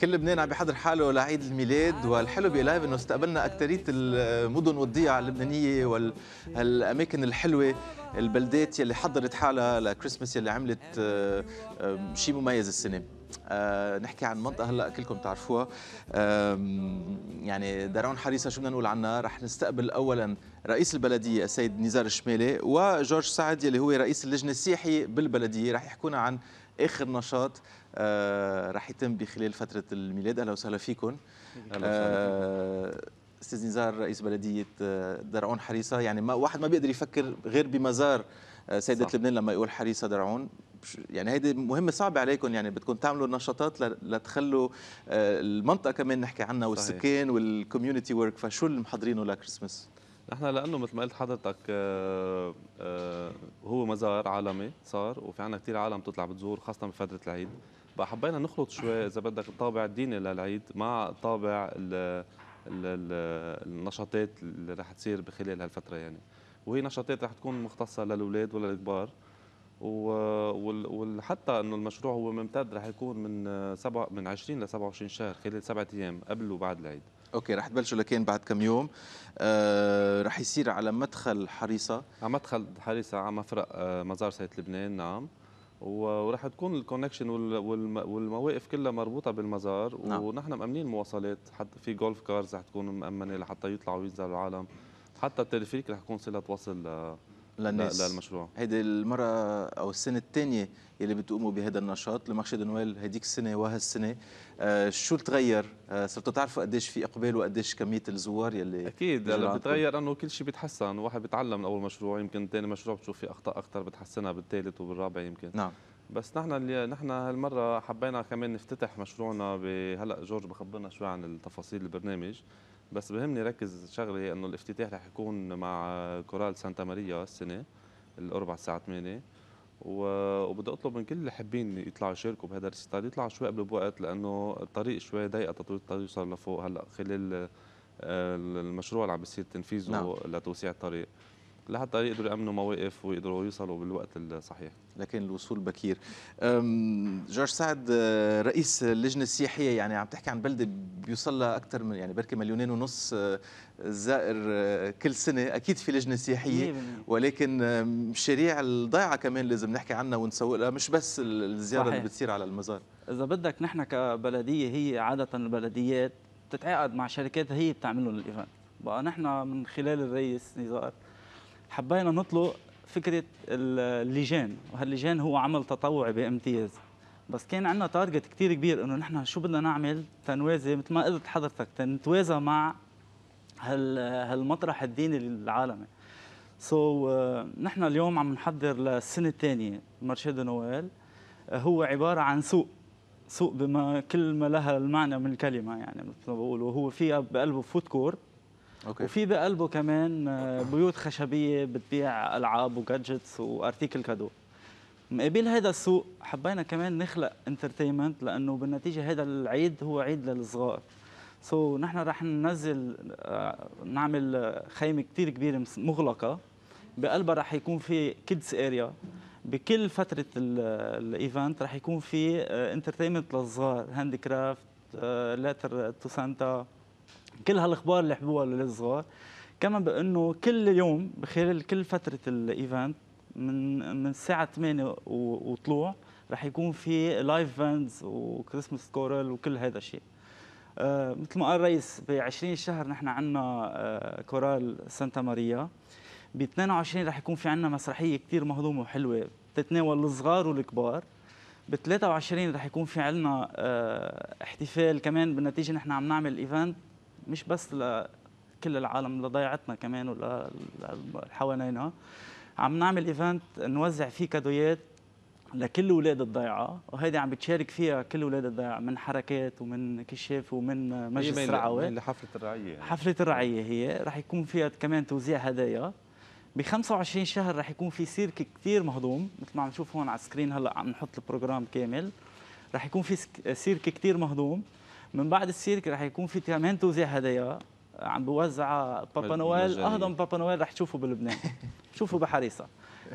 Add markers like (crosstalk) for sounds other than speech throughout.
كل لبنان عم بيحضر حاله لعيد الميلاد والحلو بلايف انه استقبلنا اكثريه المدن والضيع اللبنانيه والاماكن الحلوه البلدات يلي حضرت حالها لكريسماس يلي عملت شيء مميز السنه أه نحكي عن منطقه هلا كلكم تعرفوها يعني دارون حريصه شو بدنا نقول عنها رح نستقبل اولا رئيس البلديه السيد نزار الشمالي وجورج سعد يلي هو رئيس اللجنه السياحية بالبلديه رح يحكونا عن اخر نشاط آه، راح يتم بخلال فتره الميلاد اهلا وسهلا فيكم آه، استاذ نزار رئيس بلديه آه، درعون حريصه يعني ما واحد ما بيقدر يفكر غير بمزار سيده صح. لبنان لما يقول حريصه درعون يعني هيدي مهمه صعبه عليكم يعني بدكم تعملوا نشاطات لتخلوا المنطقه كمان نحكي عنها والسكان والكوميونتي ورك فشو اللي محضرينه لكريسماس نحن لانه مثل ما قلت حضرتك آه، آه، هو مزار عالمي صار وفي عنا كثير عالم تطلع بتزور خاصه بفتره العيد بقى حبينا نخلط شوي اذا بدك الطابع الديني للعيد مع طابع النشاطات اللي رح تصير بخلال هالفتره يعني وهي نشاطات رح تكون مختصه للاولاد وللكبار وحتى انه المشروع هو ممتد رح يكون من سبع من 20 ل 27 شهر خلال سبعة ايام قبل وبعد العيد اوكي رح تبلشوا لكين بعد كم يوم آه يصير على مدخل حريصه على مدخل حريصه على مفرق آه، مزار سيد لبنان نعم ورح تكون الكونكشن والمواقف كلها مربوطه بالمزار نعم. ونحن مامنين المواصلات حتى في جولف كارز رح تكون مامنه لحتى يطلعوا وينزلوا العالم حتى التلفريك رح يكون صله وصل آه، للناس لا, هيدي المرة أو السنة الثانية اللي بتقوموا بهذا النشاط لمارشي نويل هديك السنة وهالسنة آه شو تغير؟ آه صرتوا تعرفوا قديش في إقبال وقديش كمية الزوار يلي أكيد هلا بتغير أنه كل شيء بيتحسن الواحد بيتعلم من أول مشروع يمكن ثاني مشروع بتشوف فيه أخطاء أكثر بتحسنها بالثالث وبالرابع يمكن نعم بس نحن اللي نحن هالمره حبينا كمان نفتتح مشروعنا هلا جورج بخبرنا شوي عن التفاصيل البرنامج بس بهمني ركز شغله انه الافتتاح رح يكون مع كورال سانتا ماريا السنه الاربع الساعه 8 وبدي اطلب من كل اللي حابين يطلعوا يشاركوا بهذا الريستال طيب يطلعوا شوي قبل بوقت لانه الطريق شوي ضيقه تطوير الطريق يوصل لفوق هلا خلال آه، المشروع اللي عم بيصير تنفيذه نعم. لتوسيع الطريق لحتى يقدروا يامنوا مواقف ويقدروا يوصلوا بالوقت الصحيح. لكن الوصول بكير. جورج سعد آه، رئيس اللجنه السياحيه يعني عم تحكي عن بلده بيوصل لها اكثر من يعني بركي مليونين ونص آه، زائر آه، كل سنه، اكيد في لجنه سياحيه ولكن مشاريع الضيعه كمان لازم نحكي عنها ونسوق لها مش بس الزياره اللي بتصير على المزار. اذا بدك نحن كبلديه هي عاده البلديات بتتعاقد مع شركات هي بتعمل لهم الايفنت بقى نحن من خلال الرئيس نزار حبينا نطلق فكره اللجان وهاللجان هو عمل تطوعي بامتياز بس كان عندنا تارجت كثير كبير انه نحن شو بدنا نعمل تنوازي مثل ما قلت حضرتك تنتوازى مع هال هالمطرح الديني العالمي سو so, uh, نحن اليوم عم نحضر للسنه الثانيه مرشد نوال هو عباره عن سوق سوق بما كل ما لها المعنى من الكلمه يعني مثل ما بقولوا هو فيها بقلبه فود كورت أوكي. وفي بقلبه كمان آه، بيوت خشبيه بتبيع العاب وجادجتس وارتيكل كادو مقابل هذا السوق حبينا كمان نخلق انترتينمنت لانه بالنتيجه هذا العيد هو عيد للصغار سو so, نحن رح ننزل آه، نعمل خيمه كثير كبيره مغلقه بقلبها رح يكون في كيدز اريا بكل فتره الايفنت رح يكون في انترتينمنت آه، للصغار هاند كرافت لاتر تو سانتا كل هالاخبار اللي حبوها للصغار كمان بانه كل يوم خلال كل فتره الايفنت من من الساعه 8 وطلوع رح يكون في لايف فانز وكريسماس كورال وكل هذا الشيء آه مثل ما قال الرئيس ب 20 شهر نحن عندنا آه كورال سانتا ماريا ب 22 رح يكون في عندنا مسرحيه كثير مهضومه وحلوه بتتناول الصغار والكبار ب 23 رح يكون في عندنا آه احتفال كمان بالنتيجه نحن عم نعمل ايفنت مش بس لكل العالم لضيعتنا كمان ولا حوالينا عم نعمل ايفنت نوزع فيه كادويات لكل اولاد الضيعه وهيدي عم بتشارك فيها كل اولاد الضيعه من حركات ومن كشاف ومن مجلس رعوي اللي حفله الرعيه يعني. حفله الرعيه هي رح يكون فيها كمان توزيع هدايا ب 25 شهر رح يكون في سيرك كثير مهضوم مثل ما عم نشوف هون على السكرين هلا عم نحط البروجرام كامل رح يكون في سيرك كثير مهضوم من بعد السيرك رح يكون في كمان توزيع هدايا عم بوزع بابا نويل اهضم بابا نويل رح تشوفه بلبنان (laughs) شوفوا بحريصه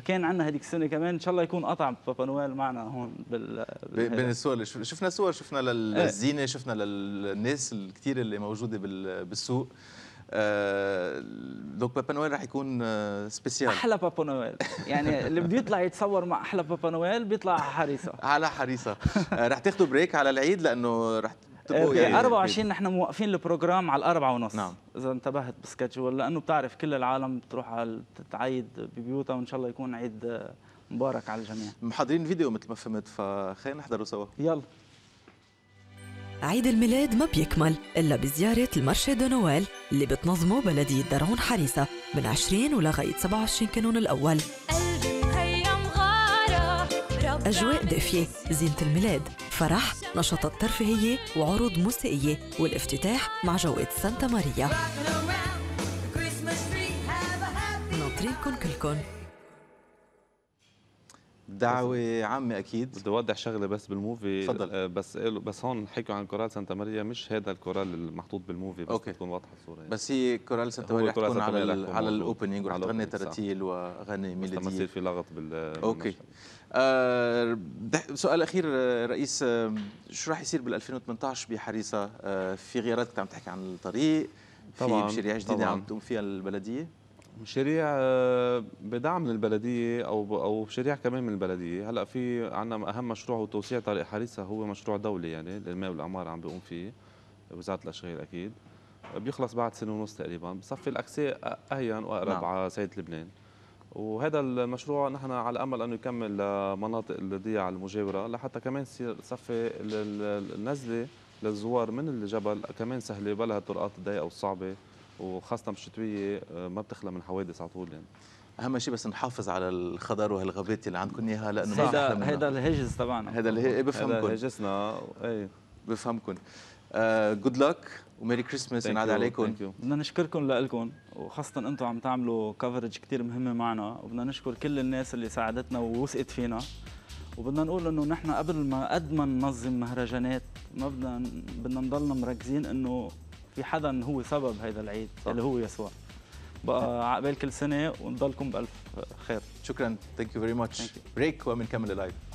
كان عندنا هذيك السنه كمان ان شاء الله يكون قطع بابا نويل معنا هون بال بين الصور شفنا صور شفنا إيه. للزينه شفنا للناس الكثير اللي موجوده بالسوق آه، دوك بابا نويل رح يكون آه، سبيسيال احلى بابا نويل يعني اللي (laughs) بده يطلع يتصور مع احلى بابا نويل بيطلع على حريصه على حريصه آه، رح تاخذوا بريك على العيد لانه رح يعني 24 إيه، إيه، إيه. نحن موقفين البروجرام على الأربعة ونص نعم إذا انتبهت بسكتشول لأنه بتعرف كل العالم بتروح على بتتعيد ببيوتها وإن شاء الله يكون عيد آه، مبارك على الجميع محضرين فيديو مثل ما فهمت فخلينا نحضره سوا يلا عيد الميلاد ما بيكمل إلا بزيارة المارشي دو نويل اللي بتنظمه بلدية درعون حريصه من 20 ولغاية 27 كانون الأول أجواء دافية زينة الميلاد فرح نشاطات ترفيهية وعروض موسيقية والافتتاح مع جوقة سانتا ماريا ناطرينكم كلكم دعوة عامة أكيد بدي أوضح شغلة بس بالموفي تفضل آه، بس بس هون حكوا عن كورال سانتا ماريا مش هذا الكورال المحطوط بالموفي بس أوكي. تكون واضحة الصورة يعني. بس هي كورال سانتا ماريا رح تكون على على الأوبننج رح تغني تراتيل وأغاني ميلودية بس ما يصير في لغط بال أوكي آه سؤال أخير آه، رئيس آه، شو راح يصير بال 2018 بحريصة آه في غيارات كنت عم تحكي عن الطريق طبعا في مشاريع جديده عم تقوم فيها البلديه مشاريع آه، بدعم من البلديه او او مشاريع كمان من البلديه، هلا في عندنا اهم مشروع هو توسيع طريق حريصه هو مشروع دولي يعني للماء والاعمار عم بيقوم فيه وزاره الاشغال اكيد بيخلص بعد سنه ونص تقريبا بصفي الاكساء اهين واقرب نعم. على سيد لبنان وهذا المشروع نحن على امل انه يكمل لمناطق الضيع المجاوره لحتى كمان تصير صفي النزله للزوار من الجبل كمان سهله بلا الطرقات الضيقه والصعبه وخاصه بالشتويه آه، ما بتخلى من حوادث على طول يعني اهم شيء بس نحافظ على الخضر وهالغابات اللي عندكم اياها لانه هذا هذا الهجس تبعنا هذا اللي بفهمكم هذا هجسنا اي بفهمكم جود لك وميري كريسماس ينعاد عليكم بدنا نشكركم لكم وخاصه انتم عم تعملوا كفرج كثير مهمه معنا وبدنا نشكر كل الناس اللي ساعدتنا ووثقت فينا وبدنا نقول انه نحن قبل ما قد ما ننظم مهرجانات ما بدنا بدنا نضلنا مركزين انه في حدا هو سبب هذا العيد صح. اللي هو يسوع بقى عقبال كل سنه ونضلكم بالف خير شكرا ثانك يو فيري ماتش بريك ومنكمل اللايف